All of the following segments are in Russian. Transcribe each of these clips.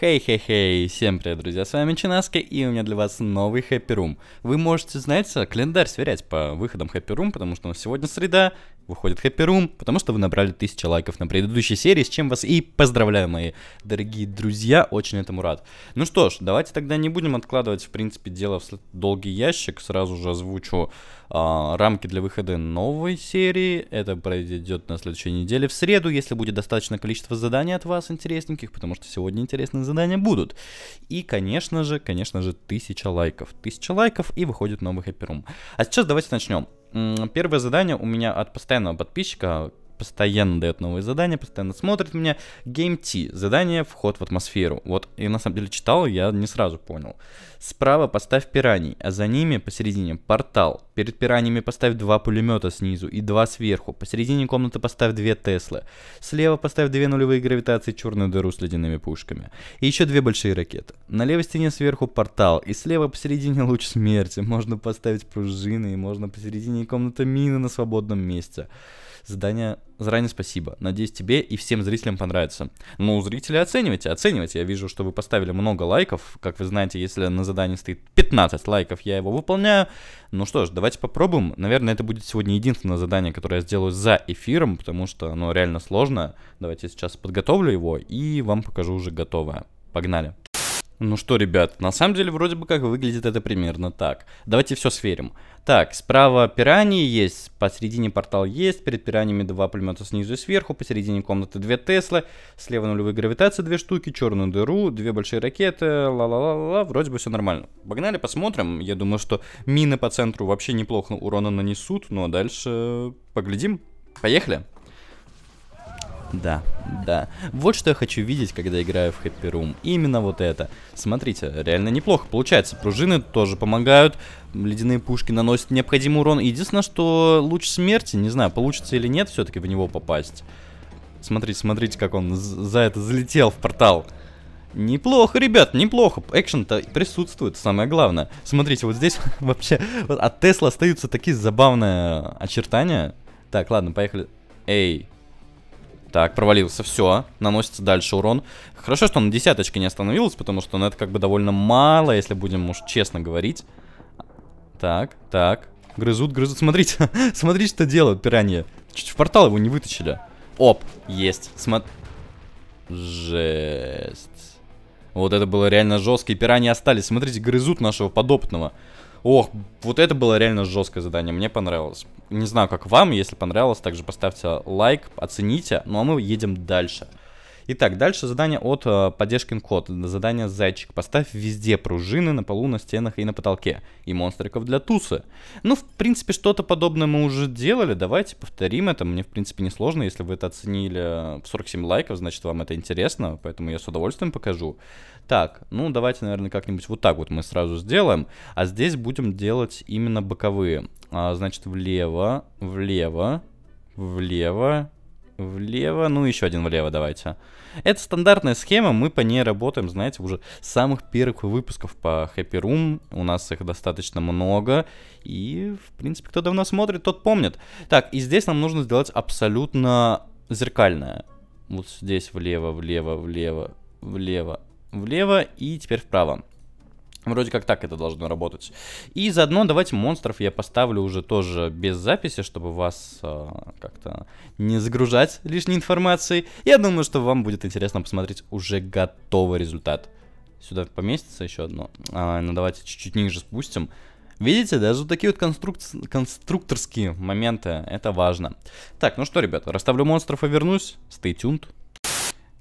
Хей-хей-хей, всем привет, друзья, с вами Чинаска, и у меня для вас новый Happy Room. Вы можете, знаете, календарь сверять по выходам Happy Room, потому что сегодня среда, выходит Happy Room, потому что вы набрали 1000 лайков на предыдущей серии, с чем вас и поздравляю, мои дорогие друзья, очень этому рад. Ну что ж, давайте тогда не будем откладывать, в принципе, дело в долгий ящик, сразу же озвучу а, рамки для выхода новой серии. Это произойдет на следующей неделе в среду, если будет достаточно количество заданий от вас интересненьких, потому что сегодня интересные задания будут. И, конечно же, конечно же, тысяча лайков. Тысяча лайков и выходит новый хэппи А сейчас давайте начнем. Первое задание у меня от постоянного подписчика, постоянно дает новые задания, постоянно смотрит меня. Game T. Задание «Вход в атмосферу». Вот, и на самом деле читал, я не сразу понял. Справа поставь пираний, а за ними посередине портал. Перед пираниями поставь два пулемета снизу и два сверху. Посередине комнаты поставь две Теслы. Слева поставь две нулевые гравитации черную дыру с ледяными пушками. И еще две большие ракеты. На левой стене сверху портал, и слева посередине луч смерти. Можно поставить пружины, и можно посередине комнаты мины на свободном месте задание заранее спасибо. Надеюсь, тебе и всем зрителям понравится. Ну, зрители, оценивайте, оценивайте. Я вижу, что вы поставили много лайков. Как вы знаете, если на задании стоит 15 лайков, я его выполняю. Ну что ж, давайте попробуем. Наверное, это будет сегодня единственное задание, которое я сделаю за эфиром, потому что оно реально сложно. Давайте сейчас подготовлю его и вам покажу уже готовое. Погнали! Ну что, ребят, на самом деле вроде бы как выглядит это примерно так. Давайте все сверим. Так, справа пираньи есть, посередине портал есть, перед пираньями два пулемета снизу и сверху, посередине комнаты две Теслы, слева нулевые гравитации две штуки, черную дыру, две большие ракеты, ла-ла-ла-ла, вроде бы все нормально. Погнали, посмотрим. Я думаю, что мины по центру вообще неплохо урона нанесут, но ну а дальше поглядим. Поехали! Да, да. Вот что я хочу видеть, когда играю в Happy Room. Именно вот это. Смотрите, реально неплохо получается. Пружины тоже помогают. Ледяные пушки наносят необходимый урон. Единственное, что луч смерти, не знаю, получится или нет все-таки в него попасть. Смотрите, смотрите, как он за это залетел в портал. Неплохо, ребят, неплохо. Экшен-то присутствует, самое главное. Смотрите, вот здесь вообще от Тесла остаются такие забавные э, очертания. Так, ладно, поехали. Эй, так, провалился, все, наносится дальше урон. Хорошо, что он на десяточке не остановился, потому что ну, это как бы довольно мало, если будем уж честно говорить. Так, так, грызут, грызут, смотрите, смотрите, что делают пиранье. Чуть в портал его не вытащили. Оп, есть, смотри. Жесть. Вот это было реально жестко, и пираньи остались. Смотрите, грызут нашего подопытного. Ох, вот это было реально жесткое задание, мне понравилось. Не знаю, как вам, если понравилось, также поставьте лайк, оцените. Ну а мы едем дальше. Итак, дальше задание от э, поддержкин кот. Задание зайчик. Поставь везде пружины на полу, на стенах и на потолке. И монстриков для тусы. Ну, в принципе, что-то подобное мы уже делали. Давайте повторим это. Мне, в принципе, не сложно. Если вы это оценили э, в 47 лайков, значит, вам это интересно. Поэтому я с удовольствием покажу. Так, ну, давайте, наверное, как-нибудь вот так вот мы сразу сделаем. А здесь будем делать именно боковые. А, значит, влево, влево, влево влево, ну еще один влево давайте. Это стандартная схема, мы по ней работаем, знаете, уже с самых первых выпусков по Happy Room, у нас их достаточно много, и, в принципе, кто давно смотрит, тот помнит. Так, и здесь нам нужно сделать абсолютно зеркальное. Вот здесь влево, влево, влево, влево, влево, и теперь вправо. Ну, вроде как так это должно работать. И заодно давайте монстров я поставлю уже тоже без записи, чтобы вас э, как-то не загружать лишней информацией. Я думаю, что вам будет интересно посмотреть уже готовый результат. Сюда поместится еще одно. А, ну давайте чуть-чуть ниже спустим. Видите, даже вот такие вот конструк... конструкторские моменты, это важно. Так, ну что, ребят, расставлю монстров и вернусь. Stay tuned.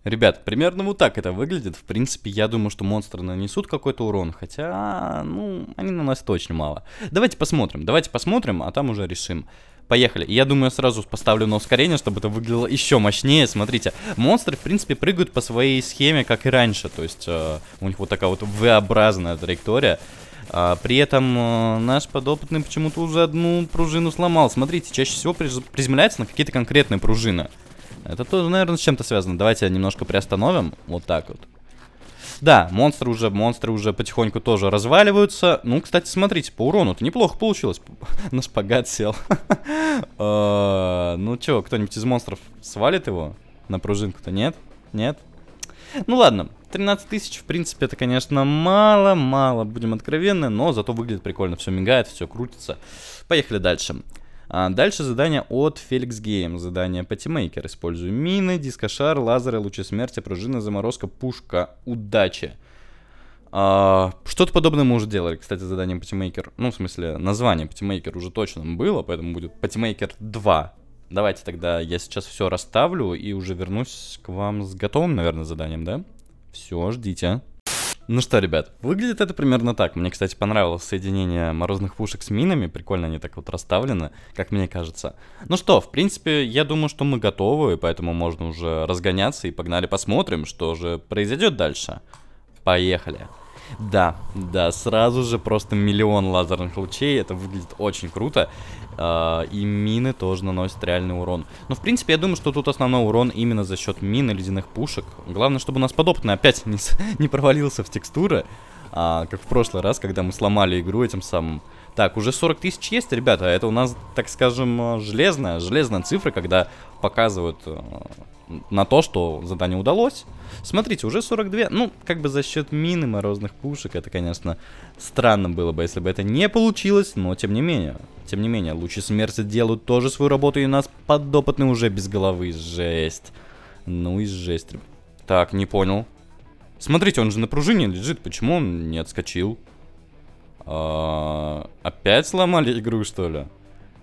Ребят, примерно вот так это выглядит. В принципе, я думаю, что монстры нанесут какой-то урон, хотя, ну, они наносят очень мало. Давайте посмотрим, давайте посмотрим, а там уже решим. Поехали. Я думаю, я сразу поставлю на ускорение, чтобы это выглядело еще мощнее. Смотрите, монстры, в принципе, прыгают по своей схеме, как и раньше. То есть, э, у них вот такая вот V-образная траектория. А, при этом э, наш подопытный почему-то уже одну пружину сломал. Смотрите, чаще всего приземляется на какие-то конкретные пружины. Это тоже, наверное, с чем-то связано. Давайте немножко приостановим. Вот так вот. Да, монстры уже, монстры уже потихоньку тоже разваливаются. Ну, кстати, смотрите, по урону это неплохо получилось. На шпагат сел. Э, ну чё, кто-нибудь из монстров свалит его? На пружинку-то нет? Нет? Ну ладно, 13 тысяч, в принципе, это, конечно, мало, мало, будем откровенны, но зато выглядит прикольно, все мигает, все крутится. Поехали дальше. А дальше задание от Felix Game. Задание Патимейкер. Использую мины, дискошар, лазеры, лучи смерти, пружина, заморозка, пушка, удача. А, что-то подобное мы уже делали, кстати, заданием Патимейкер. Ну, в смысле, название Патимейкер уже точно было, поэтому будет Патимейкер 2. Давайте тогда я сейчас все расставлю и уже вернусь к вам с готовым, наверное, заданием, да? Все, ждите. Ну что, ребят, выглядит это примерно так. Мне, кстати, понравилось соединение морозных пушек с минами. Прикольно они так вот расставлены, как мне кажется. Ну что, в принципе, я думаю, что мы готовы, поэтому можно уже разгоняться и погнали посмотрим, что же произойдет дальше. Поехали. Поехали. Да, да, сразу же просто миллион лазерных лучей, это выглядит очень круто. А, и мины тоже наносят реальный урон. Но, ну, в принципе, я думаю, что тут основной урон именно за счет мин и ледяных пушек. Главное, чтобы у нас подопытный опять не, не провалился в текстуры а, как в прошлый раз, когда мы сломали игру этим самым. Так, уже 40 тысяч есть, ребята, это у нас, так скажем, э, железная, железная цифра, когда показывают э, на то, что задание удалось. Смотрите, уже 42, ну, как бы за счет мины морозных пушек, это, конечно, странно было бы, если бы это не получилось, но тем не менее, тем не менее, лучи смерти делают тоже свою работу, и у нас подопытный уже без головы, жесть. Ну и жесть. Так, не понял, Смотрите, он же на пружине лежит. Почему он не отскочил? А, опять сломали игру, что ли?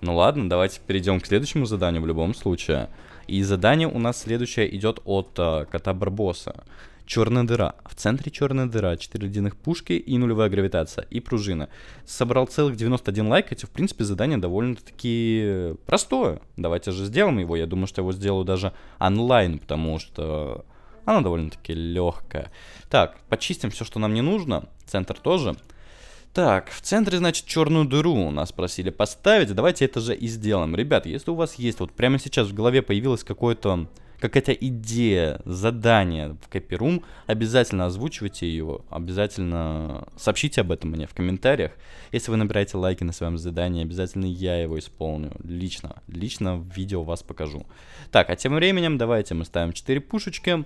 Ну ладно, давайте перейдем к следующему заданию в любом случае. И задание у нас следующее идет от э, кота Барбоса. Черная дыра. В центре черная дыра, 4 ледяных пушки и нулевая гравитация, и пружина. Собрал целых 91 лайк, хотя, в принципе, задание довольно-таки простое. Давайте же сделаем его. Я думаю, что я его сделаю даже онлайн, потому что она довольно-таки легкая. Так, почистим все, что нам не нужно. Центр тоже. Так, в центре, значит, черную дыру у нас просили поставить. Давайте это же и сделаем. Ребят, если у вас есть, вот прямо сейчас в голове появилась какая то какая-то идея, задание в Копирум, обязательно озвучивайте ее, обязательно сообщите об этом мне в комментариях. Если вы набираете лайки на своем задании, обязательно я его исполню лично. Лично в видео вас покажу. Так, а тем временем давайте мы ставим 4 пушечки.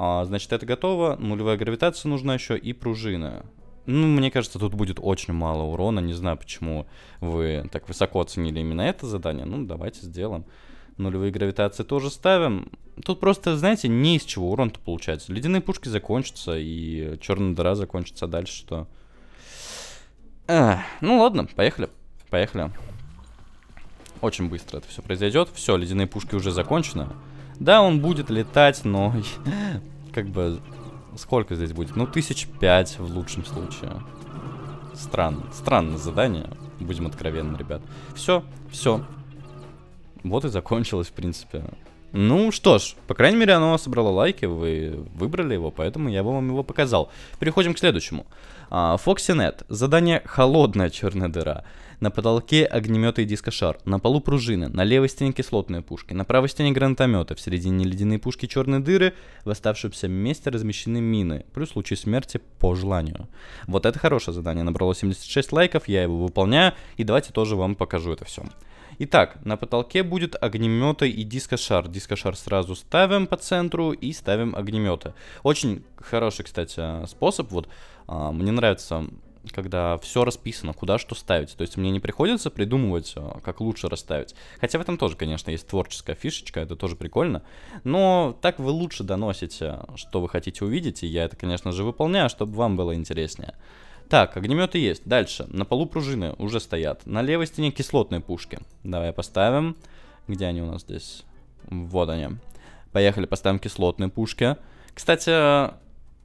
А, значит, это готово. Нулевая гравитация нужна еще и пружина. Ну, мне кажется, тут будет очень мало урона. Не знаю, почему вы так высоко оценили именно это задание. Ну, давайте сделаем. Нулевые гравитации тоже ставим. Тут просто, знаете, не из чего урон-то получается. Ледяные пушки закончатся, и черная дыра закончится. дальше что? А, ну ладно, поехали. Поехали. Очень быстро это все произойдет. Все, ледяные пушки уже закончены. Да, он будет летать, но как бы сколько здесь будет? Ну, тысяч пять в лучшем случае. Странно. Странное задание. Будем откровенны, ребят. Все, все. Вот и закончилось, в принципе. Ну что ж, по крайней мере, оно собрало лайки, вы выбрали его, поэтому я вам его показал. Переходим к следующему. А, Фоксинет. Задание «Холодная черная дыра». На потолке огнеметы и дискошар, на полу пружины, на левой стене кислотные пушки, на правой стене гранатометы, в середине ледяные пушки черные дыры, в оставшемся месте размещены мины, плюс случай смерти по желанию. Вот это хорошее задание, набрало 76 лайков, я его выполняю, и давайте тоже вам покажу это все. Итак, на потолке будет огнеметы и дискошар. Дискошар сразу ставим по центру и ставим огнеметы. Очень хороший, кстати, способ. Вот а, мне нравится когда все расписано, куда что ставить. То есть мне не приходится придумывать, а, как лучше расставить. Хотя в этом тоже, конечно, есть творческая фишечка, это тоже прикольно. Но так вы лучше доносите, что вы хотите увидеть, и я это, конечно же, выполняю, чтобы вам было интереснее. Так, огнеметы есть. Дальше. На полу пружины уже стоят. На левой стене кислотные пушки. Давай поставим. Где они у нас здесь? Вот они. Поехали, поставим кислотные пушки. Кстати,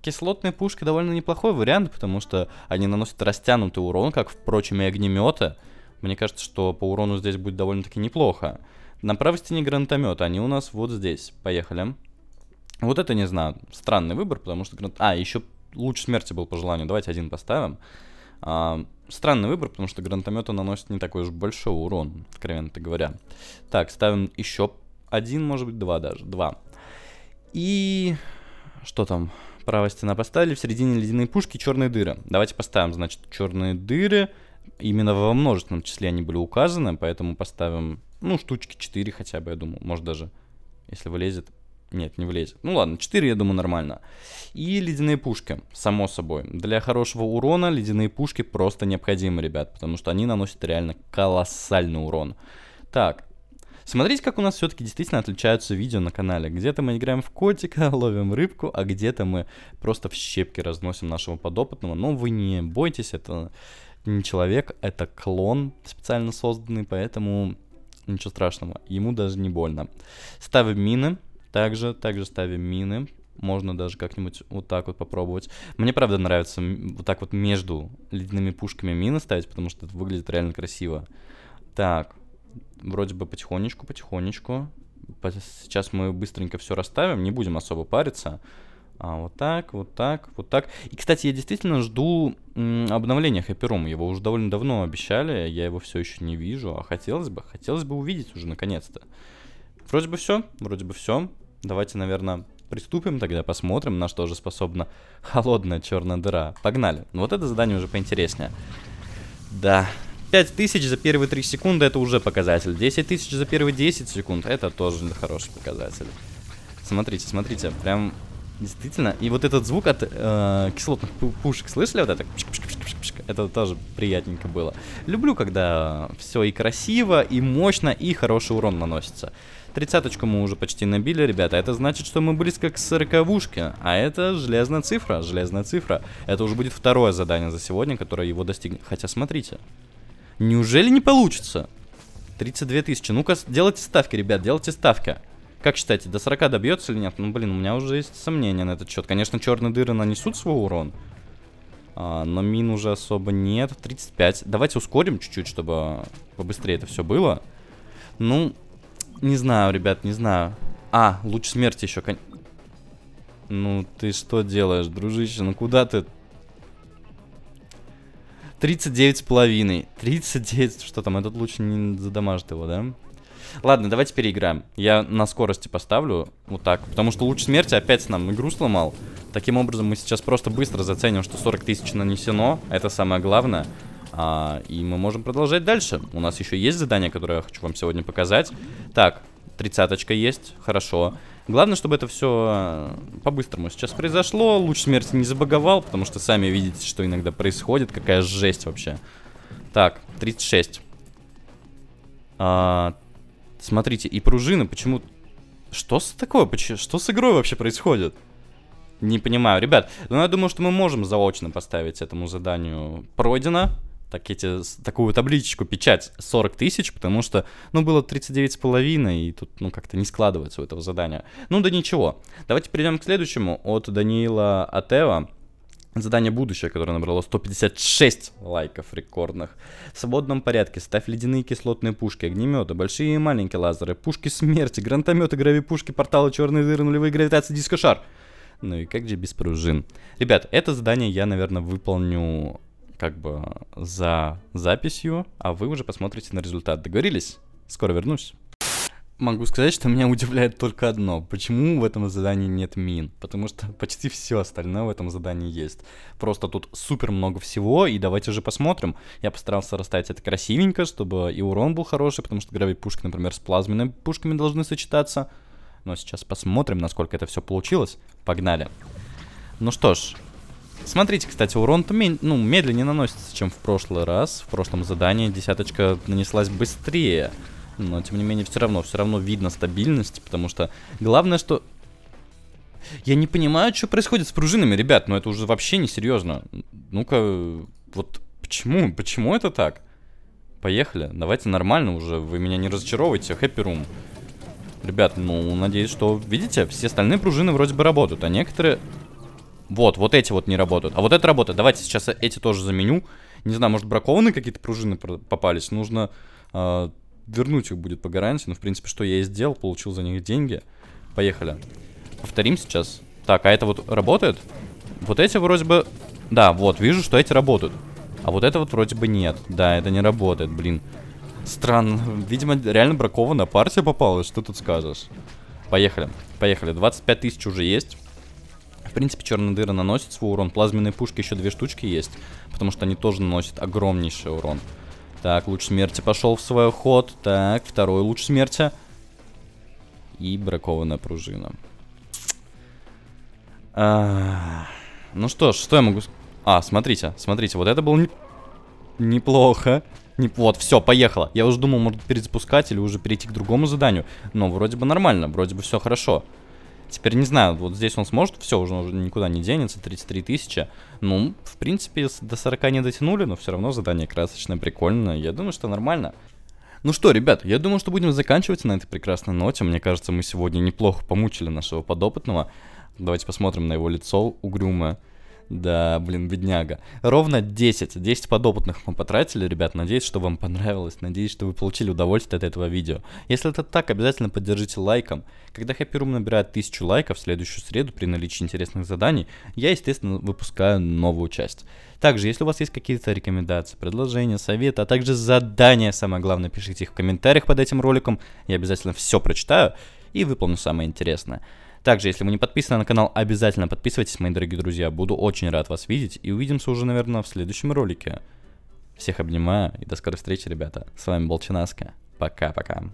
кислотные пушки довольно неплохой вариант, потому что они наносят растянутый урон, как, впрочем, и огнеметы. Мне кажется, что по урону здесь будет довольно-таки неплохо. На правой стене гранатометы, они у нас вот здесь. Поехали. Вот это не знаю, странный выбор, потому что... А, еще луч смерти был по желанию. Давайте один поставим. А, странный выбор, потому что гранатомет наносит не такой уж большой урон, откровенно говоря. Так, ставим еще один, может быть, два даже. Два. И что там? Правая стена поставили, в середине ледяные пушки черные дыры. Давайте поставим, значит, черные дыры. Именно во множественном числе они были указаны, поэтому поставим, ну, штучки 4 хотя бы, я думаю. Может даже, если вылезет, нет, не влезет. Ну ладно, 4, я думаю, нормально. И ледяные пушки, само собой. Для хорошего урона ледяные пушки просто необходимы, ребят, потому что они наносят реально колоссальный урон. Так, Смотрите, как у нас все-таки действительно отличаются видео на канале. Где-то мы играем в котика, ловим рыбку, а где-то мы просто в щепки разносим нашего подопытного. Но вы не бойтесь, это не человек, это клон специально созданный, поэтому ничего страшного, ему даже не больно. Ставим мины, также, также ставим мины. Можно даже как-нибудь вот так вот попробовать. Мне, правда, нравится вот так вот между ледяными пушками мины ставить, потому что это выглядит реально красиво. Так, вроде бы потихонечку, потихонечку. Сейчас мы быстренько все расставим, не будем особо париться. А, вот так, вот так, вот так. И, кстати, я действительно жду обновления Happy Room. Его уже довольно давно обещали, я его все еще не вижу. А хотелось бы, хотелось бы увидеть уже наконец-то. Вроде бы все, вроде бы все. Давайте, наверное, приступим тогда, посмотрим, на что же способна холодная черная дыра. Погнали. Ну, вот это задание уже поинтереснее. Да. 5000 за первые 3 секунды это уже показатель. 10 тысяч за первые 10 секунд это тоже хороший показатель. Смотрите, смотрите, прям действительно. И вот этот звук от э, кислотных пушек, слышали вот это? Это тоже приятненько было. Люблю, когда все и красиво, и мощно, и хороший урон наносится. Тридцаточку мы уже почти набили, ребята. Это значит, что мы близко к сороковушке. А это железная цифра, железная цифра. Это уже будет второе задание за сегодня, которое его достигнет. Хотя, смотрите. Неужели не получится? 32 тысячи. Ну-ка, делайте ставки, ребят, делайте ставки. Как считаете, до 40 добьется или нет? Ну, блин, у меня уже есть сомнения на этот счет. Конечно, черные дыры нанесут свой урон. А, но мин уже особо нет. 35. Давайте ускорим чуть-чуть, чтобы побыстрее это все было. Ну, не знаю, ребят, не знаю. А, луч смерти еще, кон... Ну, ты что делаешь, дружище? Ну, куда ты? 39 с половиной. 39... Что там, этот луч не задамажит его, да? Ладно, давайте переиграем. Я на скорости поставлю. Вот так. Потому что луч смерти опять нам игру сломал. Таким образом, мы сейчас просто быстро заценим, что 40 тысяч нанесено. Это самое главное. А, и мы можем продолжать дальше. У нас еще есть задание, которое я хочу вам сегодня показать. Так, тридцаточка есть, хорошо. Главное, чтобы это все э, по-быстрому сейчас произошло. Луч смерти не забаговал, потому что сами видите, что иногда происходит. Какая жесть вообще. Так, 36. А, смотрите, и пружины почему... Что с такое? Что с игрой вообще происходит? Не понимаю, ребят. Но ну, я думаю, что мы можем заочно поставить этому заданию пройдено так эти, такую табличечку, печать 40 тысяч, потому что, ну, было с половиной и тут, ну, как-то не складывается у этого задания. Ну, да ничего. Давайте перейдем к следующему от Даниила Атева. Задание «Будущее», которое набрало 156 лайков рекордных. В свободном порядке ставь ледяные кислотные пушки, огнеметы, большие и маленькие лазеры, пушки смерти, гранатометы, гравипушки, порталы, черные дыры, нулевые гравитации, дискошар. Ну и как же без пружин? Ребят, это задание я, наверное, выполню как бы за записью, а вы уже посмотрите на результат. Договорились? Скоро вернусь. Могу сказать, что меня удивляет только одно. Почему в этом задании нет мин? Потому что почти все остальное в этом задании есть. Просто тут супер много всего, и давайте же посмотрим. Я постарался расставить это красивенько, чтобы и урон был хороший, потому что гравий-пушки, например, с плазменными пушками должны сочетаться. Но сейчас посмотрим, насколько это все получилось. Погнали. Ну что ж, Смотрите, кстати, урон-то ну, медленнее наносится, чем в прошлый раз. В прошлом задании десяточка нанеслась быстрее. Но, тем не менее, все равно, все равно видно стабильность, потому что главное, что... Я не понимаю, что происходит с пружинами, ребят, но это уже вообще несерьезно. Ну-ка, вот почему, почему это так? Поехали, давайте нормально уже, вы меня не разочаровывайте, хэппи рум. Ребят, ну, надеюсь, что, видите, все остальные пружины вроде бы работают, а некоторые вот, вот эти вот не работают. А вот это работает. Давайте сейчас эти тоже заменю. Не знаю, может бракованные какие-то пружины попались. Нужно э, вернуть их будет по гарантии. Но, ну, в принципе, что я и сделал, получил за них деньги. Поехали. Повторим сейчас. Так, а это вот работает? Вот эти вроде бы... Да, вот, вижу, что эти работают. А вот это вот вроде бы нет. Да, это не работает, блин. Странно. Видимо, реально бракованная партия попалась. Что тут скажешь? Поехали. Поехали. 25 тысяч уже есть. В принципе, черные дыры наносят свой урон. Плазменные пушки еще две штучки есть, потому что они тоже наносят огромнейший урон. Так, луч смерти пошел в свой ход. Так, второй луч смерти. И бракованная пружина. А... Ну что ж, что я могу... А, смотрите, смотрите, вот это было не... неплохо. Не... Вот, все, поехало. Я уже думал, может перезапускать или уже перейти к другому заданию. Но вроде бы нормально, вроде бы все Хорошо. Теперь не знаю, вот здесь он сможет, все, уже, уже никуда не денется, 33 тысячи. Ну, в принципе, до 40 не дотянули, но все равно задание красочное, прикольное. Я думаю, что нормально. Ну что, ребят, я думаю, что будем заканчивать на этой прекрасной ноте. Мне кажется, мы сегодня неплохо помучили нашего подопытного. Давайте посмотрим на его лицо угрюмое. Да, блин, бедняга. Ровно 10. 10 подопытных мы потратили, ребят. Надеюсь, что вам понравилось. Надеюсь, что вы получили удовольствие от этого видео. Если это так, обязательно поддержите лайком. Когда Happy Room набирает 1000 лайков в следующую среду при наличии интересных заданий, я, естественно, выпускаю новую часть. Также, если у вас есть какие-то рекомендации, предложения, советы, а также задания, самое главное, пишите их в комментариях под этим роликом. Я обязательно все прочитаю и выполню самое интересное. Также, если вы не подписаны на канал, обязательно подписывайтесь, мои дорогие друзья. Буду очень рад вас видеть и увидимся уже, наверное, в следующем ролике. Всех обнимаю и до скорой встречи, ребята. С вами был Чинаска. Пока-пока.